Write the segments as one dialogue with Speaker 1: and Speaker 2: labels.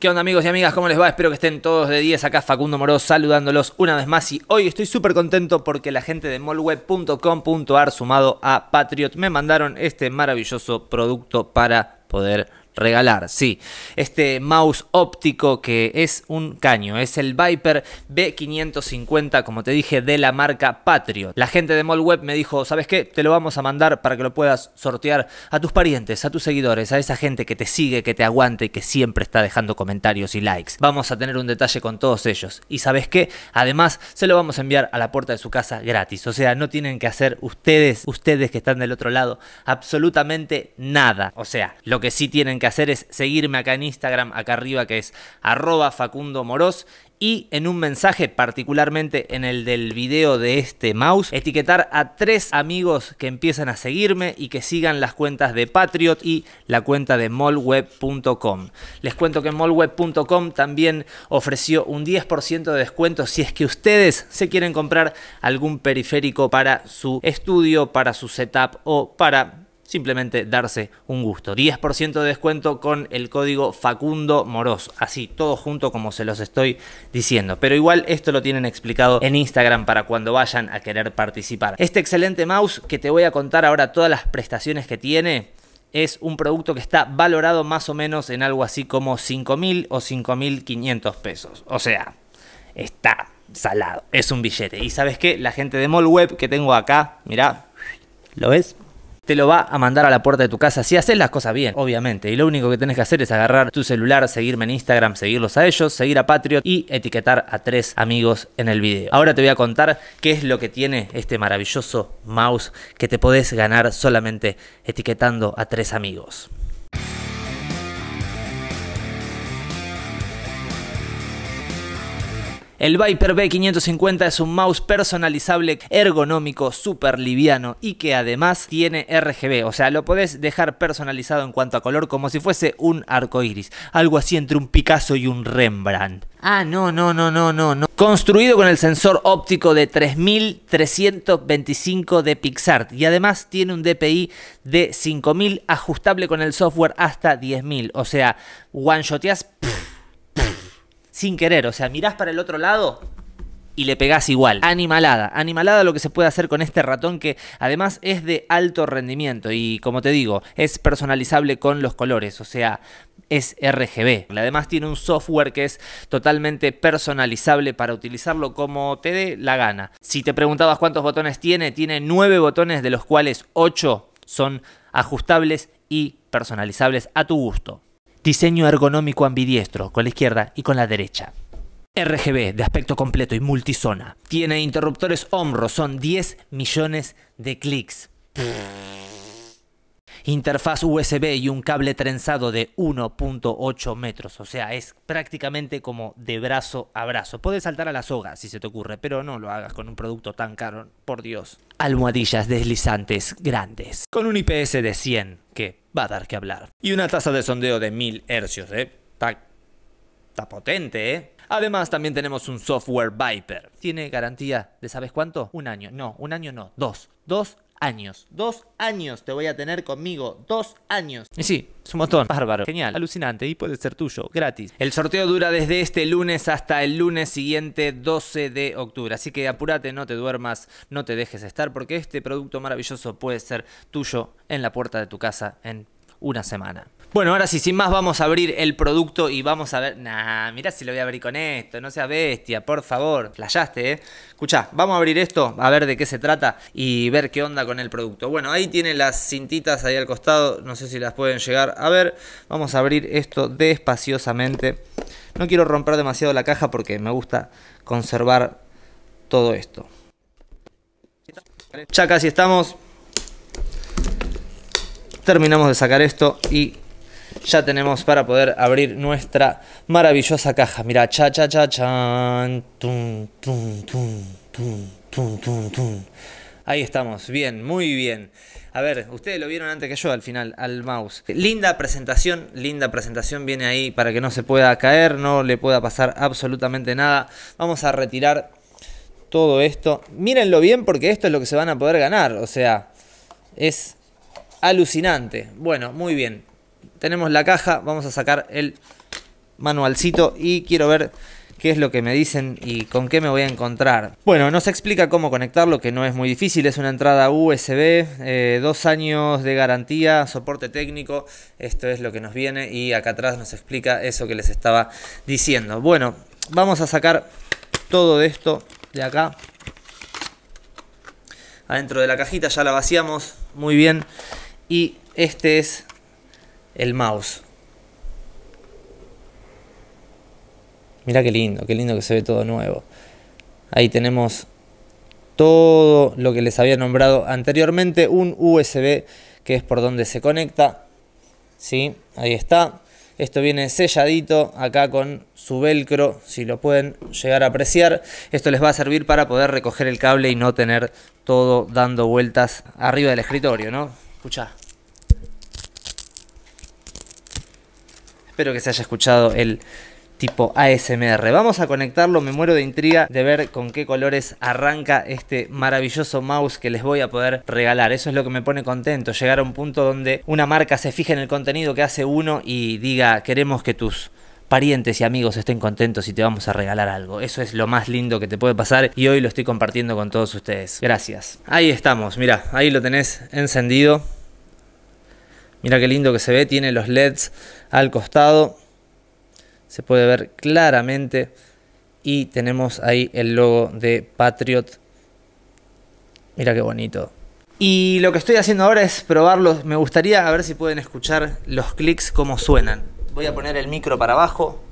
Speaker 1: ¿Qué onda amigos y amigas? ¿Cómo les va? Espero que estén todos de 10 acá. Facundo Moró saludándolos una vez más y hoy estoy súper contento porque la gente de molweb.com.ar sumado a Patriot me mandaron este maravilloso producto para poder regalar, sí. Este mouse óptico que es un caño, es el Viper B550, como te dije, de la marca Patriot. La gente de Mallweb me dijo, ¿sabes qué? Te lo vamos a mandar para que lo puedas sortear a tus parientes, a tus seguidores, a esa gente que te sigue, que te aguanta y que siempre está dejando comentarios y likes. Vamos a tener un detalle con todos ellos. Y ¿sabes qué? Además, se lo vamos a enviar a la puerta de su casa gratis. O sea, no tienen que hacer ustedes, ustedes que están del otro lado, absolutamente nada. O sea, lo que sí tienen que hacer es seguirme acá en Instagram, acá arriba que es arroba Facundo Moros y en un mensaje, particularmente en el del video de este mouse, etiquetar a tres amigos que empiezan a seguirme y que sigan las cuentas de Patriot y la cuenta de molweb.com. Les cuento que molweb.com también ofreció un 10% de descuento si es que ustedes se quieren comprar algún periférico para su estudio, para su setup o para simplemente darse un gusto. 10% de descuento con el código Facundo Moros, así todo junto como se los estoy diciendo. Pero igual esto lo tienen explicado en Instagram para cuando vayan a querer participar. Este excelente mouse que te voy a contar ahora todas las prestaciones que tiene, es un producto que está valorado más o menos en algo así como 5.000 o 5.500 pesos. O sea, está salado, es un billete. Y sabes qué, la gente de Mallweb que tengo acá, mirá, ¿lo ves? te lo va a mandar a la puerta de tu casa si haces las cosas bien, obviamente. Y lo único que tenés que hacer es agarrar tu celular, seguirme en Instagram, seguirlos a ellos, seguir a Patriot y etiquetar a tres amigos en el video. Ahora te voy a contar qué es lo que tiene este maravilloso mouse que te podés ganar solamente etiquetando a tres amigos. El Viper B550 es un mouse personalizable, ergonómico, súper liviano y que además tiene RGB, o sea, lo podés dejar personalizado en cuanto a color como si fuese un arco iris, algo así entre un Picasso y un Rembrandt. Ah, no, no, no, no, no, no. Construido con el sensor óptico de 3325 de Pixart y además tiene un DPI de 5000 ajustable con el software hasta 10000, o sea, one shoteas pff, sin querer. O sea, mirás para el otro lado y le pegás igual. Animalada, animalada lo que se puede hacer con este ratón que además es de alto rendimiento y como te digo, es personalizable con los colores, o sea, es RGB. Además tiene un software que es totalmente personalizable para utilizarlo como te dé la gana. Si te preguntabas cuántos botones tiene, tiene 9 botones de los cuales 8 son ajustables y personalizables a tu gusto. Diseño ergonómico ambidiestro, con la izquierda y con la derecha. RGB de aspecto completo y multizona. Tiene interruptores hombros, son 10 millones de clics interfaz USB y un cable trenzado de 1.8 metros. O sea, es prácticamente como de brazo a brazo. Puedes saltar a la soga si se te ocurre, pero no lo hagas con un producto tan caro, por Dios. Almohadillas deslizantes grandes. Con un IPS de 100, que va a dar que hablar. Y una tasa de sondeo de 1000 hercios, ¿eh? Está, está potente, ¿eh? Además, también tenemos un software Viper. Tiene garantía de, ¿sabes cuánto? Un año. No, un año no, dos. Dos años. Dos años te voy a tener conmigo. Dos años. Y sí, es un montón. Bárbaro. Genial. Alucinante. Y puede ser tuyo. Gratis. El sorteo dura desde este lunes hasta el lunes siguiente 12 de octubre. Así que apúrate, no te duermas, no te dejes estar porque este producto maravilloso puede ser tuyo en la puerta de tu casa en una semana. Bueno, ahora sí, sin más, vamos a abrir el producto y vamos a ver. Nah, mirá si lo voy a abrir con esto, no sea bestia, por favor. Flayaste, eh. Escucha, vamos a abrir esto, a ver de qué se trata y ver qué onda con el producto. Bueno, ahí tiene las cintitas ahí al costado, no sé si las pueden llegar a ver. Vamos a abrir esto despaciosamente. No quiero romper demasiado la caja porque me gusta conservar todo esto. Ya casi estamos. Terminamos de sacar esto y ya tenemos para poder abrir nuestra maravillosa caja. Mira, cha cha cha chan. Tum, tum, tum, tum, tum, tum, Ahí estamos, bien, muy bien. A ver, ustedes lo vieron antes que yo al final, al mouse. Linda presentación, linda presentación viene ahí para que no se pueda caer, no le pueda pasar absolutamente nada. Vamos a retirar todo esto. Mírenlo bien porque esto es lo que se van a poder ganar, o sea, es alucinante. Bueno, muy bien. Tenemos la caja, vamos a sacar el manualcito y quiero ver qué es lo que me dicen y con qué me voy a encontrar. Bueno, nos explica cómo conectarlo, que no es muy difícil, es una entrada USB, eh, dos años de garantía, soporte técnico, esto es lo que nos viene y acá atrás nos explica eso que les estaba diciendo. Bueno, vamos a sacar todo de esto de acá. Adentro de la cajita ya la vaciamos, muy bien. Y este es el mouse. mira qué lindo, qué lindo que se ve todo nuevo. Ahí tenemos todo lo que les había nombrado anteriormente. Un USB que es por donde se conecta. si Ahí está. Esto viene selladito acá con su velcro, si lo pueden llegar a apreciar. Esto les va a servir para poder recoger el cable y no tener todo dando vueltas arriba del escritorio, ¿no? Escucha. Espero que se haya escuchado el tipo ASMR. Vamos a conectarlo, me muero de intriga de ver con qué colores arranca este maravilloso mouse que les voy a poder regalar. Eso es lo que me pone contento, llegar a un punto donde una marca se fije en el contenido que hace uno y diga, queremos que tus parientes y amigos estén contentos y te vamos a regalar algo. Eso es lo más lindo que te puede pasar y hoy lo estoy compartiendo con todos ustedes. Gracias. Ahí estamos, mira, ahí lo tenés encendido. Mira qué lindo que se ve, tiene los LEDs al costado. Se puede ver claramente. Y tenemos ahí el logo de Patriot. Mira qué bonito. Y lo que estoy haciendo ahora es probarlos. Me gustaría a ver si pueden escuchar los clics como suenan. Voy a poner el micro para abajo.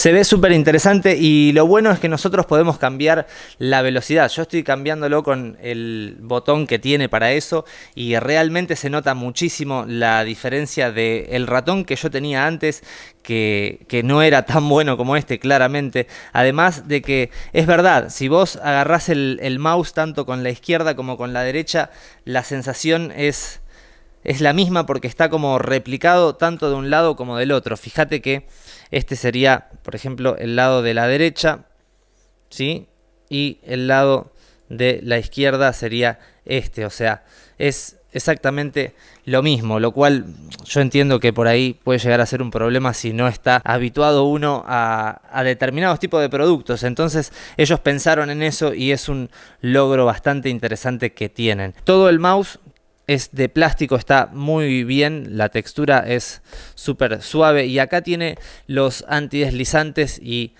Speaker 1: Se ve súper interesante y lo bueno es que nosotros podemos cambiar la velocidad. Yo estoy cambiándolo con el botón que tiene para eso y realmente se nota muchísimo la diferencia del ratón que yo tenía antes que, que, no era tan bueno como este, claramente. Además de que es verdad, si vos agarrás el, el mouse tanto con la izquierda como con la derecha, la sensación es es la misma porque está como replicado tanto de un lado como del otro. Fíjate que este sería, por ejemplo, el lado de la derecha, ¿sí? Y el lado de la izquierda sería este, o sea, es exactamente lo mismo, lo cual yo entiendo que por ahí puede llegar a ser un problema si no está habituado uno a, a, determinados tipos de productos. Entonces ellos pensaron en eso y es un logro bastante interesante que tienen. Todo el mouse es de plástico, está muy bien, la textura es súper suave y acá tiene los antideslizantes y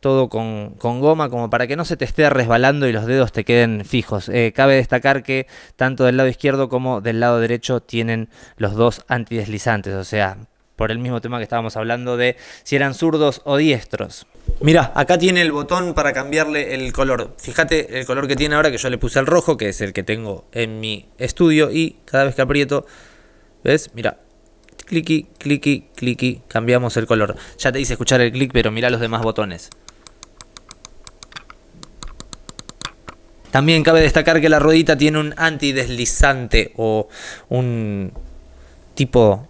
Speaker 1: todo con, con, goma como para que no se te esté resbalando y los dedos te queden fijos. Eh, cabe destacar que tanto del lado izquierdo como del lado derecho tienen los dos antideslizantes, o sea, por el mismo tema que estábamos hablando de si eran zurdos o diestros. Mira, acá tiene el botón para cambiarle el color. Fíjate el color que tiene ahora que yo le puse el rojo, que es el que tengo en mi estudio. Y cada vez que aprieto, ¿ves? Mira, cliqui, cliqui, cliqui, cambiamos el color. Ya te hice escuchar el clic, pero mira los demás botones. También cabe destacar que la ruedita tiene un antideslizante o un tipo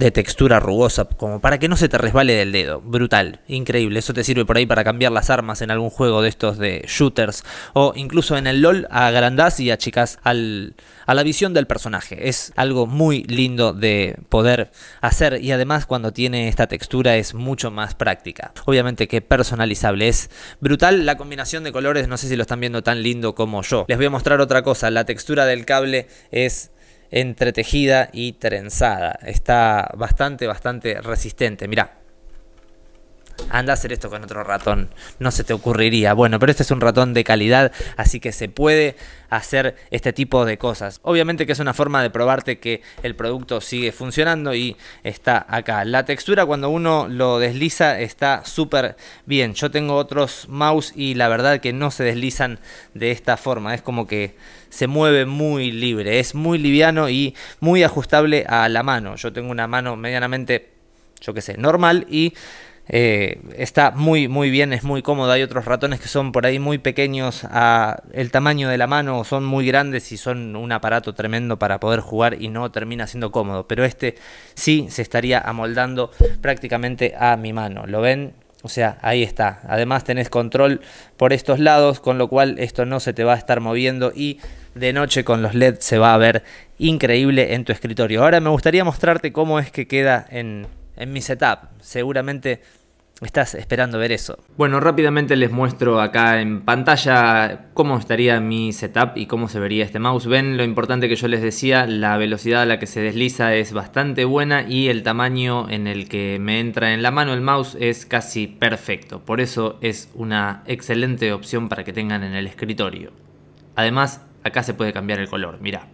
Speaker 1: de textura rugosa, como para que no se te resbale del dedo. Brutal, increíble. Eso te sirve por ahí para cambiar las armas en algún juego de estos de shooters. O incluso en el LOL agrandás y achicás al, a la visión del personaje. Es algo muy lindo de poder hacer y además cuando tiene esta textura es mucho más práctica. Obviamente que personalizable. Es brutal la combinación de colores. No sé si lo están viendo tan lindo como yo. Les voy a mostrar otra cosa. La textura del cable es entretejida y trenzada. Está bastante, bastante resistente. Mirá anda a hacer esto con otro ratón, no se te ocurriría. Bueno, pero este es un ratón de calidad, así que se puede hacer este tipo de cosas. Obviamente que es una forma de probarte que el producto sigue funcionando y está acá. La textura cuando uno lo desliza está súper bien. Yo tengo otros mouse y la verdad que no se deslizan de esta forma, es como que se mueve muy libre, es muy liviano y muy ajustable a la mano. Yo tengo una mano medianamente, yo qué sé, normal y eh, está muy muy bien, es muy cómodo. Hay otros ratones que son por ahí muy pequeños a el tamaño de la mano, son muy grandes y son un aparato tremendo para poder jugar y no termina siendo cómodo. Pero este sí se estaría amoldando prácticamente a mi mano. ¿Lo ven? O sea, ahí está. Además tenés control por estos lados, con lo cual esto no se te va a estar moviendo y de noche con los LED se va a ver increíble en tu escritorio. Ahora me gustaría mostrarte cómo es que queda en, en mi setup. Seguramente estás esperando ver eso. Bueno, rápidamente les muestro acá en pantalla cómo estaría mi setup y cómo se vería este mouse. Ven lo importante que yo les decía, la velocidad a la que se desliza es bastante buena y el tamaño en el que me entra en la mano el mouse es casi perfecto. Por eso es una excelente opción para que tengan en el escritorio. Además, acá se puede cambiar el color, mirá.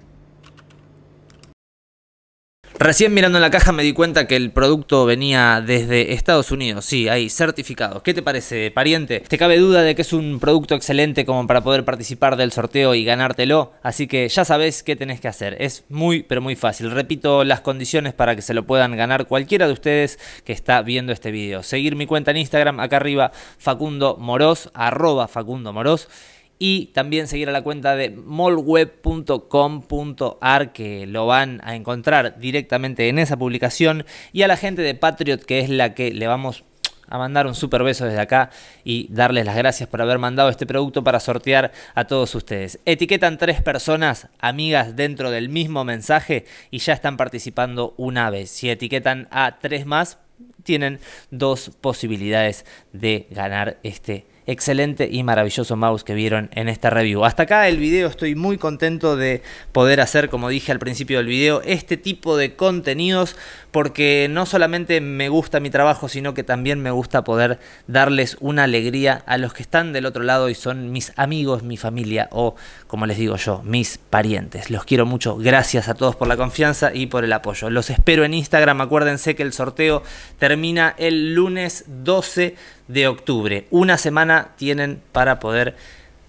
Speaker 1: Recién mirando en la caja me di cuenta que el producto venía desde Estados Unidos. Sí, hay certificado. ¿Qué te parece, pariente? ¿Te cabe duda de que es un producto excelente como para poder participar del sorteo y ganártelo? Así que ya sabes qué tenés que hacer. Es muy, pero muy fácil. Repito las condiciones para que se lo puedan ganar cualquiera de ustedes que está viendo este video. Seguir mi cuenta en Instagram, acá arriba, Facundo Moros, arroba Facundo Moros y también seguir a la cuenta de molweb.com.ar que lo van a encontrar directamente en esa publicación y a la gente de Patriot que es la que le vamos a mandar un super beso desde acá y darles las gracias por haber mandado este producto para sortear a todos ustedes. Etiquetan tres personas amigas dentro del mismo mensaje y ya están participando una vez. Si etiquetan a tres más, tienen dos posibilidades de ganar este excelente y maravilloso mouse que vieron en esta review. Hasta acá el video, estoy muy contento de poder hacer, como dije al principio del video, este tipo de contenidos porque no solamente me gusta mi trabajo, sino que también me gusta poder darles una alegría a los que están del otro lado y son mis amigos, mi familia o, como les digo yo, mis parientes. Los quiero mucho, gracias a todos por la confianza y por el apoyo. Los espero en Instagram, acuérdense que el sorteo termina el lunes 12 de octubre. Una semana tienen para poder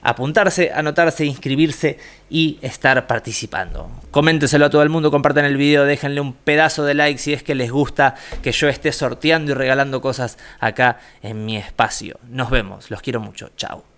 Speaker 1: apuntarse, anotarse, inscribirse y estar participando. Coménteselo a todo el mundo, compartan el video, déjenle un pedazo de like si es que les gusta que yo esté sorteando y regalando cosas acá en mi espacio. Nos vemos, los quiero mucho, chao.